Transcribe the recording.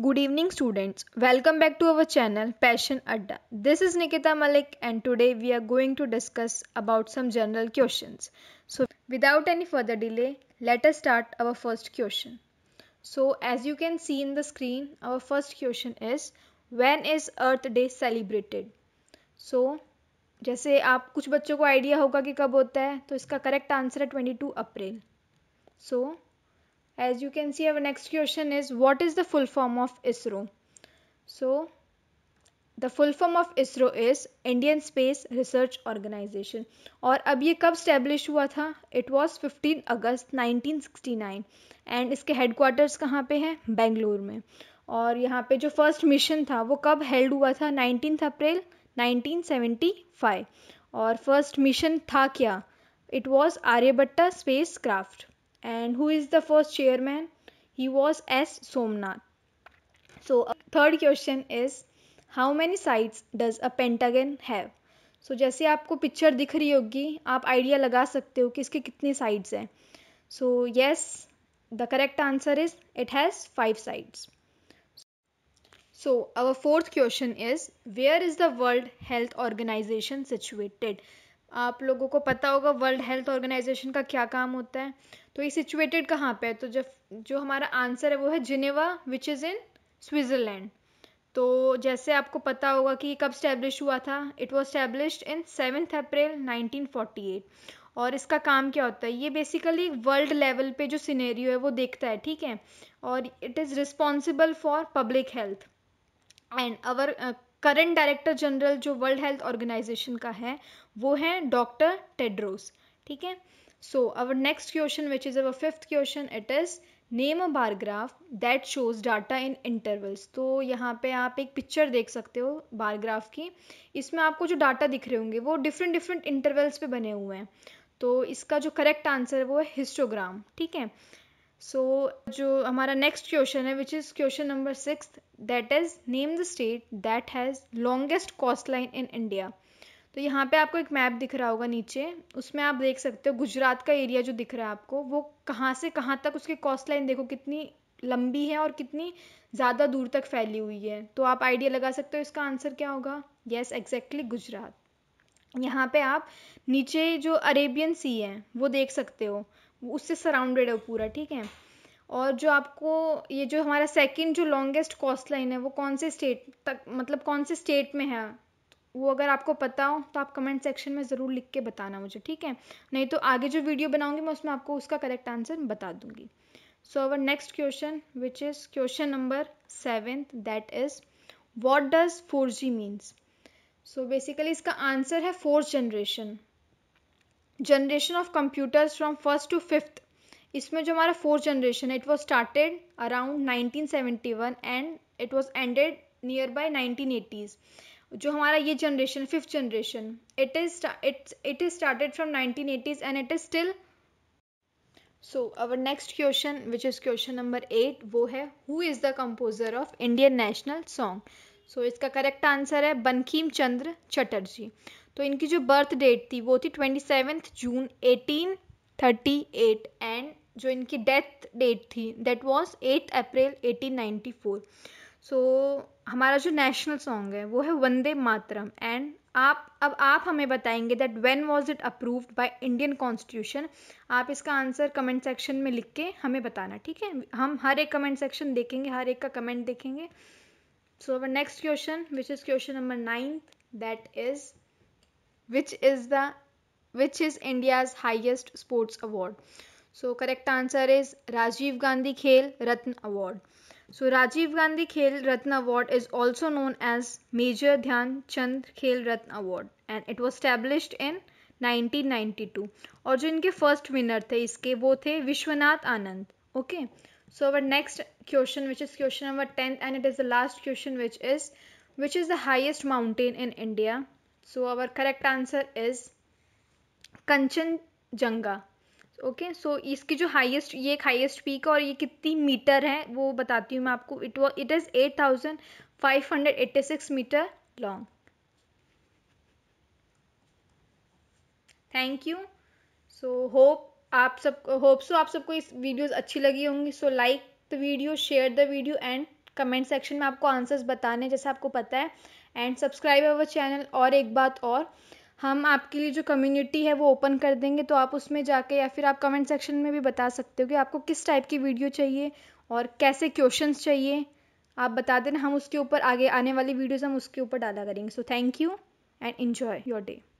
Good evening students welcome back to our channel passion Adda this is Nikita Malik and today we are going to discuss about some general question so without any further delay let us start our first question so as you can see in the screen our first question is when is earth day celebrated so जैसे आप कुछ बच्चों को idea होगा कि कब होता है तो इसका करेक्ट आंसर है twenty two April so as you can see our next question is what is the full form of ISRO so the full form of ISRO is Indian space research organisation और अब ये कब स्टेब्लिश हुआ था it was fifteen August nineteen sixty nine and इसके headquarters कहाँ पे हैं बेंगलोर में और यहाँ पे जो फर्स्ट मिशन था वो कब हेल्ड हुआ था nineteen April nineteen seventy five और फर्स्ट मिशन था क्या it was Aryabhatta spacecraft and who is the first chairman he was s somnath so uh, third question is how many sides does a pentagon have so जैसे आपको picture दिख रही होगी आप idea लगा सकते हो कि इसके कितनी साइड्स हैं so yes the correct answer is it has five sides so our fourth question is where is the world health organisation situated आप लोगों को पता होगा वर्ल्ड हेल्थ ऑर्गेनाइजेशन का क्या काम होता है तो ये सिचुएटेड कहाँ पे है तो जब जो हमारा आंसर है वो है Geneva which is in Switzerland तो जैसे आपको पता होगा कि कब स्टैब्लिश हुआ था it was establish in seventh April 1948 और इसका काम क्या होता है ये बेसिकली वर्ल्ड लेवल पे जो सिनेरियो है वो देखता है ठीक है और it is responsible for public health and our current director general जो वर्ल्ड हेल्थ ऑर्गेनाइजेशन का है वो है डॉक्टर टेड्रोस ठीक है so our next question which is our fifth question it is name a bar graph that shows data in intervals तो यहाँ पे आप एक पिक्चर देख सकते हो बारग्राफ की इसमें आपको जो डाटा दिख रहे होंगे वो डिफरेंट डिफरेंट इंटरवल्स पे बने हुए हैं तो इसका जो करेक्ट आंसर है वो है हिस्टोग्राम ठीक है सो so, जो हमारा नेक्स्ट क्वेश्चन है which is question number six that is name the state that has longest coast line in India तो यहाँ पे आपको एक मैप दिख रहा होगा नीचे उसमें आप देख सकते हो गुजरात का एरिया जो दिख रहा है आपको वो कहाँ से कहाँ तक उसकी कॉस्ट लाइन देखो कितनी लंबी है और कितनी ज़्यादा दूर तक फैली हुई है तो आप आइडिया लगा सकते हो इसका आंसर क्या होगा येस एग्जैक्टली गुजरात यहाँ पे आप नीचे जो अरेबियन सी है वो देख सकते हो उससे सराउंडेड है वो पूरा ठीक है और जो आपको ये जो हमारा सेकंड जो लॉन्गेस्ट कॉस्ट लाइन है वो कौन से स्टेट तक मतलब कौन से स्टेट में है वो अगर आपको पता हो तो आप कमेंट सेक्शन में ज़रूर लिख के बताना मुझे ठीक है नहीं तो आगे जो वीडियो बनाऊंगी मैं उसमें आपको उसका करेक्ट आंसर बता दूंगी so our next question which is question number seventh that is what does four G means so basically इसका आंसर है fourth generation generation of computers from first to fifth इसमें जो हमारा फोर्थ जनरेशन है it was started around one and it was ended near by eighties जो हमारा ये generation fifth generation it is it it is started from eighties and it is still so our next question which is question number eight वो है who is the composer of Indian national song so इसका correct answer है बनकीम चंद्र चटर्जी तो इनकी जो birth date थी वो थी twenty seventh June eighteen thirty eight and जो इनकी डेथ डेट थी that was eight April eighteen ninety four so हमारा जो नेशनल सॉन्ग है वो है वंदे मातरम एंड आप अब आप हमें बताएंगे that when was it approved by Indian constitution आप इसका आंसर कमेंट सेक्शन में लिख के हमें बताना ठीक है हम हर एक कमेंट सेक्शन देखेंगे हर एक का कमेंट देखेंगे so our next question which is question number ninth that is which is the which is India's highest sports award. So correct answer is Rajiv Gandhi Khel Ratna Award. So Rajiv Gandhi Khel Ratna Award is also known as Major Dhyan Chand Khel Ratna Award and it was established in 1992 और जो इनके first winner थे इसके वो थे Vishwanath Anand okay so our next question which is question number tenth and it is the last question which is which is the highest mountain in India so our correct answer is जंगा okay so इसकी जो highest ये एक highest peak है और ये कितनी metre है वो बताती हूँ मैं आपको it was it is eight thousand five hundred eighty six metre long thank you so hope आप सब होप सो आप सबको इस वीडियोस अच्छी लगी होंगी so like the video share the video and comment section में आपको आंसर्स बताने जैसे आपको पता है एंड सब्सक्राइब अवर चैनल और एक बात और हम आपके लिए जो कम्युनिटी है वो ओपन कर देंगे तो आप उसमें जाके या फिर आप कमेंट सेक्शन में भी बता सकते हो कि आपको किस टाइप की वीडियो चाहिए और कैसे क्वेश्चंस चाहिए आप बता देना हम उसके ऊपर आगे आने वाली वीडियोस हम उसके ऊपर डाला करेंगे so thank you and enjoy your day